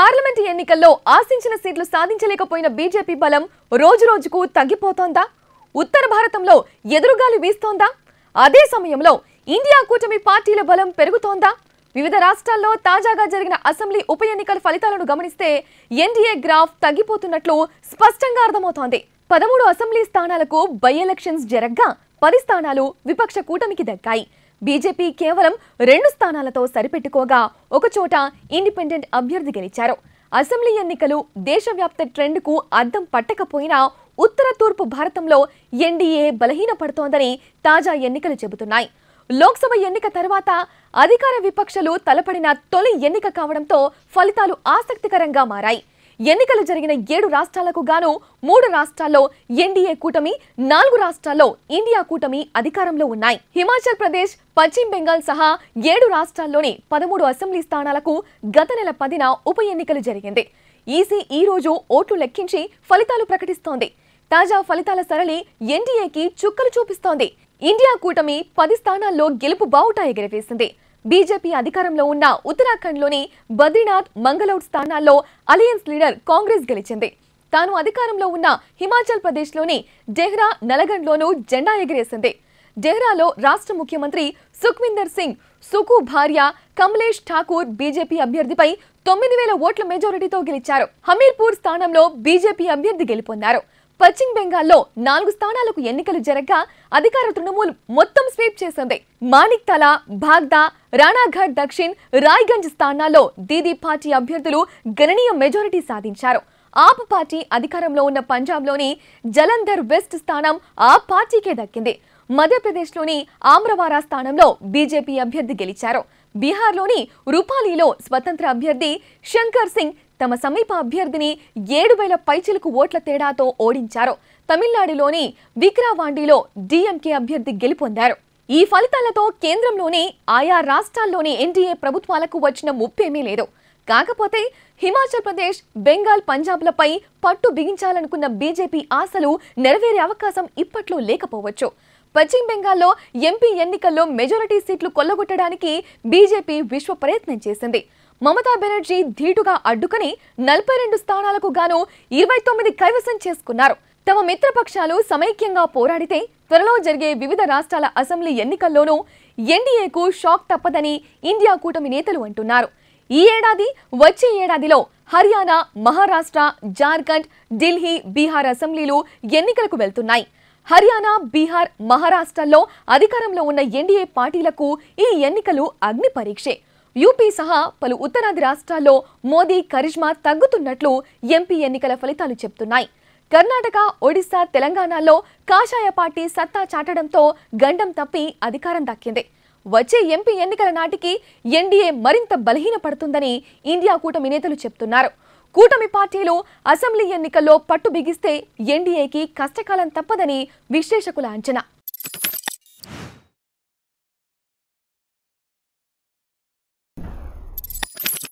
parliament ఎన్నికల్లో ఆశించిన సీట్లు సాధించలేకపోయిన బీజేపీ బలం రోజు రోజుకు తగ్గిపోతోందా ఉత్తర భారతంలో ఎదురుగాలి వీస్తోందా అదే సమయంలో ఇండియా కూటమి పార్టీల బలం పెరుగుతోందా వివిధ రాష్ట్రాల్లో తాజాగా జరిగిన అసెంబ్లీ ఉప ఎన్నికల ఫలితాలను గమనిస్తే ఎన్డీఏ గ్రాఫ్ తగ్గిపోతున్నట్లు స్పష్టంగా అర్థమవుతోంది పదమూడు అసెంబ్లీ స్థానాలకు బై ఎలక్షన్స్ జరగ్గా పది స్థానాలు విపక్ష కూటమికి దక్కాయి బీజేపీ కేవలం రెండు స్థానాలతో సరిపెట్టుకోగా ఒకచోట ఇండిపెండెంట్ అభ్యర్థి గెలిచారు అసెంబ్లీ ఎన్నికలు దేశవ్యాప్త ట్రెండ్కు అద్దం పట్టకపోయినా ఉత్తర తూర్పు భారతంలో ఎన్డీఏ బలహీనపడుతోందని తాజా ఎన్నికలు చెబుతున్నాయి లోక్సభ ఎన్నిక తర్వాత అధికార విపక్షలు తలపడిన తొలి ఎన్నిక కావడంతో ఫలితాలు ఆసక్తికరంగా మారాయి ఎన్నికలు జరిగిన ఏడు రాష్ట్రాలకు గాను మూడు రాష్ట్రాల్లో ఎన్డీఏ కూటమి నాలుగు రాష్ట్రాల్లో ఇండియా కూటమి అధికారంలో ఉన్నాయి హిమాచల్ ప్రదేశ్ పశ్చిమ బెంగాల్ సహా ఏడు రాష్ట్రాల్లోని పదమూడు అసెంబ్లీ స్థానాలకు గత నెల పదిన ఉప ఎన్నికలు జరిగింది ఈసీ ఈ రోజు ఓట్లు లెక్కించి ఫలితాలు ప్రకటిస్తోంది తాజా ఫలితాల సరళి ఎన్డీఏకి చుక్కలు చూపిస్తోంది ఇండియా కూటమి పది స్థానాల్లో గెలుపు బావుటా ఎగిరవేసింది బీజేపీ అధికారంలో ఉన్న ఉత్తరాఖండ్లోని బద్రీనాథ్ మంగళౌట్ స్థానాల్లో అలయన్స్ లీడర్ కాంగ్రెస్ గెలిచింది తాను అధికారంలో ఉన్న హిమాచల్ ప్రదేశ్లోని డెహ్రా నలగండ్లోనూ జెండా ఎగిరేసింది డెహ్రాలో రాష్ట్ర ముఖ్యమంత్రి సుఖ్విందర్ సింగ్ సుకు భార్య కమలేష్ ఠాకూర్ బీజేపీ అభ్యర్థిపై తొమ్మిది వేల ఓట్ల మెజారిటీతో గెలిచారు హమీర్పూర్ స్థానంలో బీజేపీ అభ్యర్థి గెలుపొందారు పశ్చిమ బెంగాల్లో నాలుగు స్థానాలకు ఎన్నికలు జరగ్గా అధికార తృణమూల్ మొత్తం స్వీప్ చేసింది మాణిక్ తల భాగ్దా రాణాఘాట్ దక్షిణ్ రాయ్గంజ్ స్థానాల్లో దీదీ పార్టీ అభ్యర్థులు గణనీయ మెజారిటీ సాధించారు ఆప్ పార్టీ అధికారంలో ఉన్న పంజాబ్లోని జలంధర్ వెస్ట్ స్థానం ఆ పార్టీకే దక్కింది మధ్యప్రదేశ్లోని ఆమ్రవారా స్థానంలో బీజేపీ అభ్యర్థి గెలిచారు బీహార్లోని రూపాలీలో స్వతంత్ర అభ్యర్థి శంకర్ సింగ్ తమ సమీప అభ్యర్థిని ఏడు వేల పైచిలకు ఓట్ల తేడాతో ఓడించారు తమిళనాడులోని విక్రావాండిలో డీఎంకే అభ్యర్థి గెలుపొందారు ఈ ఫలితాలతో కేంద్రంలోని ఆయా రాష్ట్రాల్లోని ఎన్డీఏ ప్రభుత్వాలకు వచ్చిన ముప్పేమీ లేదు కాకపోతే హిమాచల్ ప్రదేశ్ బెంగాల్ పంజాబ్లపై పట్టు బిగించాలనుకున్న బీజేపీ ఆశలు నెరవేరే అవకాశం ఇప్పట్లో లేకపోవచ్చు పశ్చిమ బెంగాల్లో ఎంపీ ఎన్నికల్లో మెజారిటీ సీట్లు కొల్లగొట్టడానికి బీజేపీ విశ్వ ప్రయత్నం చేసింది మమతా బెనర్జీ ధీటుగా అడ్డుకుని నలభై రెండు స్థానాలకు గాను ఇరవై తొమ్మిది కైవసం చేసుకున్నారు తమ మిత్రపక్షాలు సమైక్యంగా పోరాడితే త్వరలో జరిగే వివిధ రాష్ట్రాల అసెంబ్లీ ఎన్నికల్లోనూ ఎన్డీఏకు షాక్ తప్పదని ఇండియా కూటమి నేతలు అంటున్నారు ఈ ఏడాది వచ్చే ఏడాదిలో హర్యానా మహారాష్ట్ర జార్ఖండ్ ఢిల్లీ బీహార్ అసెంబ్లీలు ఎన్నికలకు వెళ్తున్నాయి హర్యానా బీహార్ మహారాష్ట్రల్లో అధికారంలో ఉన్న ఎన్డీఏ పార్టీలకు ఈ ఎన్నికలు అగ్ని పరీక్షే యూపీ సహా పలు ఉత్తరాది రాష్ట్రాల్లో మోదీ కరిజ్మా తగ్గుతున్నట్లు ఎంపీ ఎన్నికల ఫలితాలు చెబుతున్నాయి కర్ణాటక ఒడిశా తెలంగాణలో కాషాయ పార్టీ సత్తా చాటడంతో గండం తప్పి అధికారం దక్కింది వచ్చే ఎంపీ ఎన్నికల నాటికి ఎన్డీఏ మరింత బలహీనపడుతుందని ఇండియా కూటమి నేతలు చెబుతున్నారు కూటమి పార్టీలు అసెంబ్లీ ఎన్నికల్లో పట్టు బిగిస్తే ఎన్డీఏకి కష్టకాలం తప్పదని విశ్లేషకుల అంచనా